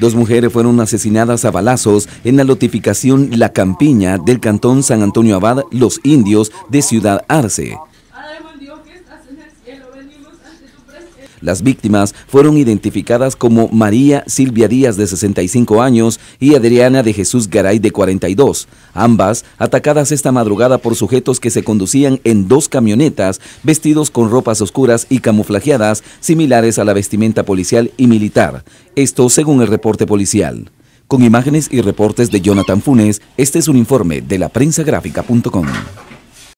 Dos mujeres fueron asesinadas a balazos en la notificación La Campiña del cantón San Antonio Abad, Los Indios, de Ciudad Arce. Las víctimas fueron identificadas como María Silvia Díaz de 65 años y Adriana de Jesús Garay de 42, ambas atacadas esta madrugada por sujetos que se conducían en dos camionetas vestidos con ropas oscuras y camuflajeadas similares a la vestimenta policial y militar. Esto según el reporte policial. Con imágenes y reportes de Jonathan Funes, este es un informe de la